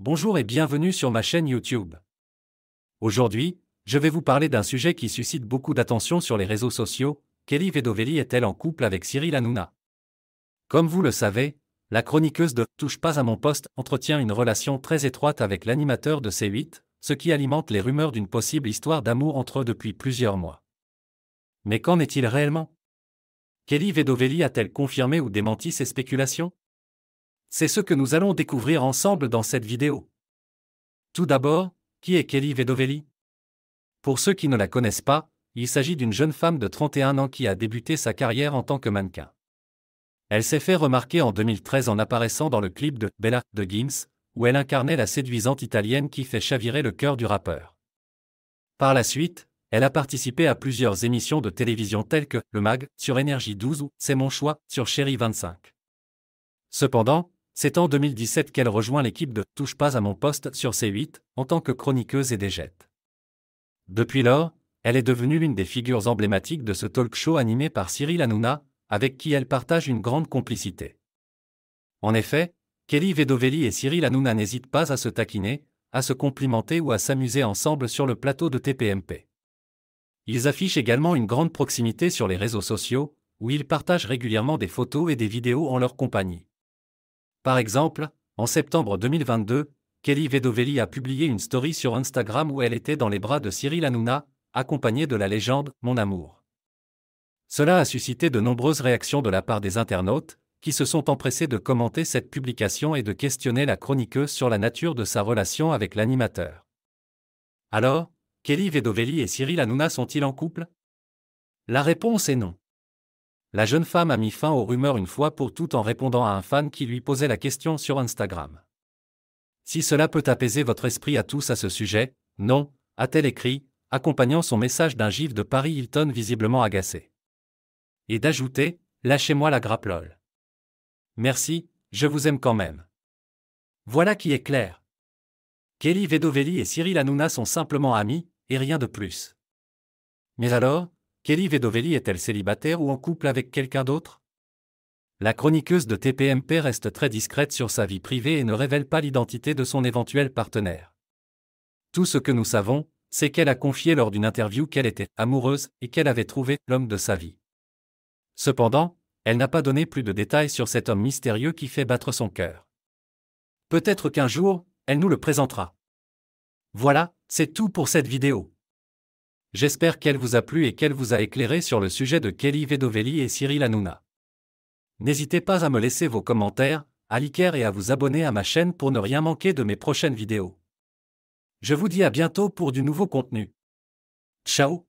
Bonjour et bienvenue sur ma chaîne YouTube. Aujourd'hui, je vais vous parler d'un sujet qui suscite beaucoup d'attention sur les réseaux sociaux, Kelly Vedovelli est-elle en couple avec Cyril Hanouna Comme vous le savez, la chroniqueuse de Touche pas à mon poste entretient une relation très étroite avec l'animateur de C8, ce qui alimente les rumeurs d'une possible histoire d'amour entre eux depuis plusieurs mois. Mais qu'en est-il réellement Kelly Vedovelli a-t-elle confirmé ou démenti ces spéculations c'est ce que nous allons découvrir ensemble dans cette vidéo. Tout d'abord, qui est Kelly Vedovelli Pour ceux qui ne la connaissent pas, il s'agit d'une jeune femme de 31 ans qui a débuté sa carrière en tant que mannequin. Elle s'est fait remarquer en 2013 en apparaissant dans le clip de Bella de Gims, où elle incarnait la séduisante italienne qui fait chavirer le cœur du rappeur. Par la suite, elle a participé à plusieurs émissions de télévision telles que Le Mag sur Énergie 12 ou C'est mon choix sur Chérie 25. Cependant, c'est en 2017 qu'elle rejoint l'équipe de Touche pas à mon poste sur C8 en tant que chroniqueuse et déjette. Depuis lors, elle est devenue l'une des figures emblématiques de ce talk show animé par Cyril Hanouna, avec qui elle partage une grande complicité. En effet, Kelly Vedovelli et Cyril Hanouna n'hésitent pas à se taquiner, à se complimenter ou à s'amuser ensemble sur le plateau de TPMP. Ils affichent également une grande proximité sur les réseaux sociaux, où ils partagent régulièrement des photos et des vidéos en leur compagnie. Par exemple, en septembre 2022, Kelly Vedovelli a publié une story sur Instagram où elle était dans les bras de Cyril Hanouna, accompagnée de la légende Mon amour. Cela a suscité de nombreuses réactions de la part des internautes, qui se sont empressés de commenter cette publication et de questionner la chroniqueuse sur la nature de sa relation avec l'animateur. Alors, Kelly Vedovelli et Cyril Hanouna sont-ils en couple La réponse est non la jeune femme a mis fin aux rumeurs une fois pour toutes en répondant à un fan qui lui posait la question sur Instagram. Si cela peut apaiser votre esprit à tous à ce sujet, non, a-t-elle écrit, accompagnant son message d'un gif de Paris Hilton visiblement agacé. Et d'ajouter, lâchez-moi la grappelole Merci, je vous aime quand même. Voilà qui est clair. Kelly Vedovelli et Cyril Hanouna sont simplement amis, et rien de plus. Mais alors, Kelly Vedovelli est-elle célibataire ou en couple avec quelqu'un d'autre La chroniqueuse de TPMP reste très discrète sur sa vie privée et ne révèle pas l'identité de son éventuel partenaire. Tout ce que nous savons, c'est qu'elle a confié lors d'une interview qu'elle était amoureuse et qu'elle avait trouvé l'homme de sa vie. Cependant, elle n'a pas donné plus de détails sur cet homme mystérieux qui fait battre son cœur. Peut-être qu'un jour, elle nous le présentera. Voilà, c'est tout pour cette vidéo. J'espère qu'elle vous a plu et qu'elle vous a éclairé sur le sujet de Kelly Vedovelli et Cyril Hanouna. N'hésitez pas à me laisser vos commentaires, à liker et à vous abonner à ma chaîne pour ne rien manquer de mes prochaines vidéos. Je vous dis à bientôt pour du nouveau contenu. Ciao